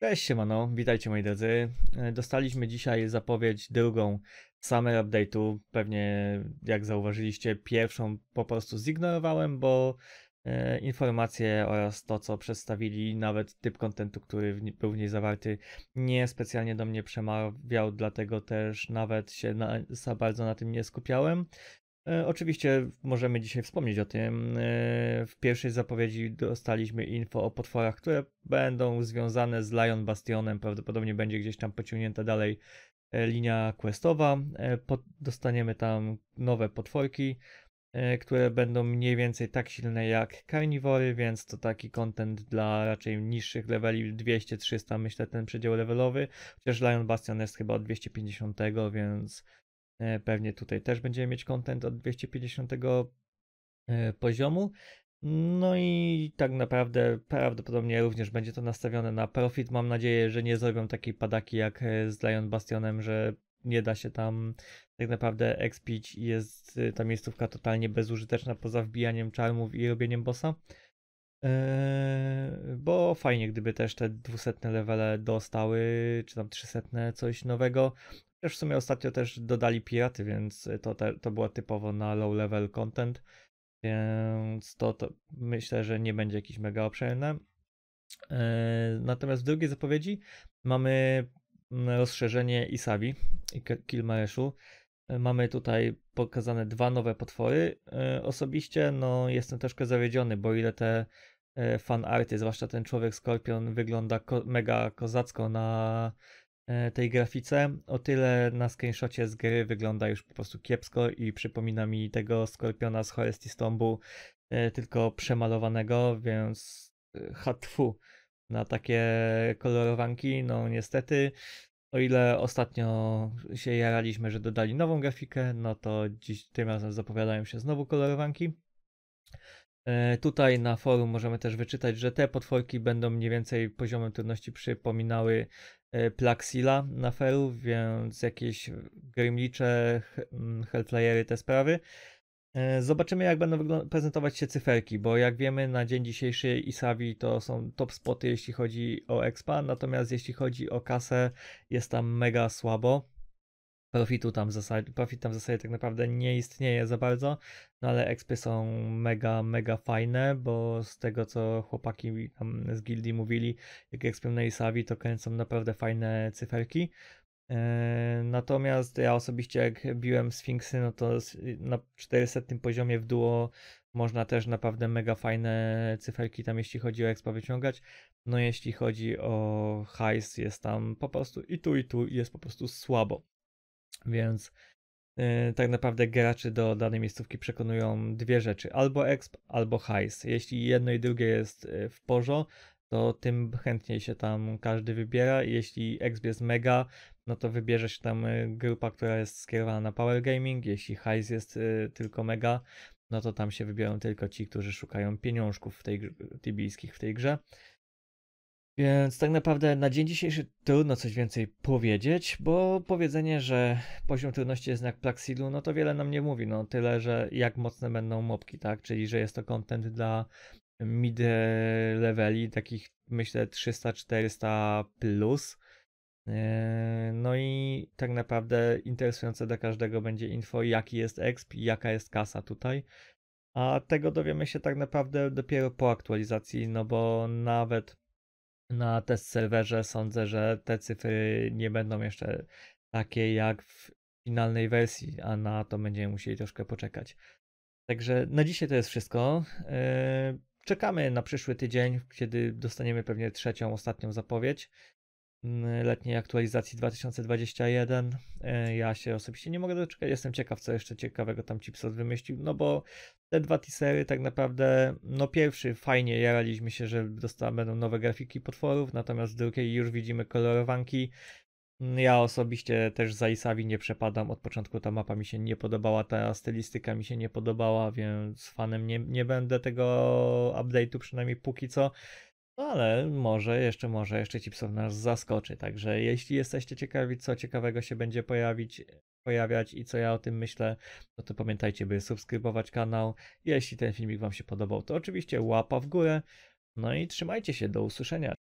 Cześć siemano, witajcie moi drodzy. E, dostaliśmy dzisiaj zapowiedź drugą summer update'u. Pewnie jak zauważyliście pierwszą po prostu zignorowałem, bo e, informacje oraz to co przedstawili, nawet typ kontentu, który w był w niej zawarty nie specjalnie do mnie przemawiał, dlatego też nawet się na, za bardzo na tym nie skupiałem. E, oczywiście możemy dzisiaj wspomnieć o tym. E, w pierwszej zapowiedzi dostaliśmy info o potworach, które będą związane z Lion Bastionem. Prawdopodobnie będzie gdzieś tam pociągnięta dalej e, linia questowa. Dostaniemy tam nowe potworki, które będą mniej więcej tak silne jak karniwory, więc to taki content dla raczej niższych leveli 200-300, myślę ten przedział levelowy. Chociaż Lion Bastion jest chyba od 250, więc E, pewnie tutaj też będziemy mieć content od 250 e, poziomu. No i tak naprawdę prawdopodobnie również będzie to nastawione na profit. Mam nadzieję, że nie zrobią takiej padaki jak e, z Lion Bastionem, że nie da się tam tak naprawdę expić i jest ta miejscówka totalnie bezużyteczna poza wbijaniem czarmów i robieniem bossa. bo fajnie, gdyby też te 200 levele dostały, czy tam 300 coś nowego. Też w sumie ostatnio też dodali piraty, więc to, to było typowo na low level content, więc to, to myślę, że nie będzie jakiś mega obszerne. E, natomiast w drugiej zapowiedzi mamy mm, rozszerzenie Isabi i Kilmareszu. E, mamy tutaj pokazane dwa nowe potwory. E, osobiście no, jestem troszkę zawiedziony, bo ile te fan arty, zwłaszcza ten człowiek skorpion, wygląda ko mega kozacko na E, tej grafice. O tyle na screenshocie z gry wygląda już po prostu kiepsko i przypomina mi tego Skorpiona z Horesty Stombu, e, tylko przemalowanego, więc e, hatfu na takie kolorowanki. No niestety, o ile ostatnio się jaraliśmy, że dodali nową grafikę, no to dziś tym razem zapowiadają się znowu kolorowanki. E, tutaj na forum możemy też wyczytać, że te potworki będą mniej więcej poziomem trudności przypominały e, Plaxila na feru, więc jakieś Grimlicze, Hellflyery, mm, te sprawy. E, zobaczymy, jak będą prezentować się cyferki, bo jak wiemy, na dzień dzisiejszy Isavi to są top spoty, jeśli chodzi o expa, natomiast jeśli chodzi o kasę, jest tam mega słabo profitu tam w zasadzie, profit tam w zasadzie tak naprawdę nie istnieje za bardzo, no ale expy są mega, mega fajne, bo z tego co chłopaki tam z gildii mówili, jak expy Savi, to kręcą naprawdę fajne cyferki. E, natomiast ja osobiście jak biłem Sfinksy, no to na 400 poziomie w duo można też naprawdę mega fajne cyferki tam jeśli chodzi o expa wyciągać. No jeśli chodzi o hajs jest tam po prostu i tu i tu jest po prostu słabo. Więc yy, tak naprawdę graczy do danej miejscówki przekonują dwie rzeczy: albo exp, albo hajs. Jeśli jedno i drugie jest y, w porządku, to tym chętniej się tam każdy wybiera. Jeśli exp jest mega, no to wybierze się tam y, grupa, która jest skierowana na power gaming. Jeśli hajs jest y, tylko mega, no to tam się wybierają tylko ci, którzy szukają pieniążków w tej, tibijskich w tej grze. Więc tak naprawdę na dzień dzisiejszy trudno coś więcej powiedzieć, bo powiedzenie, że poziom trudności jest jak Plaxilu, no to wiele nam nie mówi. No tyle, że jak mocne będą mopki, tak? Czyli, że jest to content dla mid-leveli, takich myślę 300-400 plus. Yy, no i tak naprawdę interesujące dla każdego będzie info, jaki jest exp, jaka jest kasa tutaj. A tego dowiemy się tak naprawdę dopiero po aktualizacji, no bo nawet na test serwerze sądzę, że te cyfry nie będą jeszcze takie jak w finalnej wersji, a na to będziemy musieli troszkę poczekać. Także na dzisiaj to jest wszystko. Yy, czekamy na przyszły tydzień, kiedy dostaniemy pewnie trzecią, ostatnią zapowiedź. Mm, letniej aktualizacji 2021. E, ja się osobiście nie mogę doczekać. Jestem ciekaw, co jeszcze ciekawego tam Chipsot wymyślił, no bo te dwa teasery tak naprawdę, no pierwszy fajnie jaraliśmy się, że dostaną będą nowe grafiki potworów, natomiast drugiej już widzimy kolorowanki. Mm, ja osobiście też za Isawi nie przepadam. Od początku ta mapa mi się nie podobała, ta stylistyka mi się nie podobała, więc fanem nie, nie będę tego update'u przynajmniej póki co. No, ale może, jeszcze może, jeszcze psów nas zaskoczy. Także jeśli jesteście ciekawi, co ciekawego się będzie pojawić, pojawiać i co ja o tym myślę, no to pamiętajcie, by subskrybować kanał. Jeśli ten filmik Wam się podobał, to oczywiście łapa w górę. No i trzymajcie się, do usłyszenia.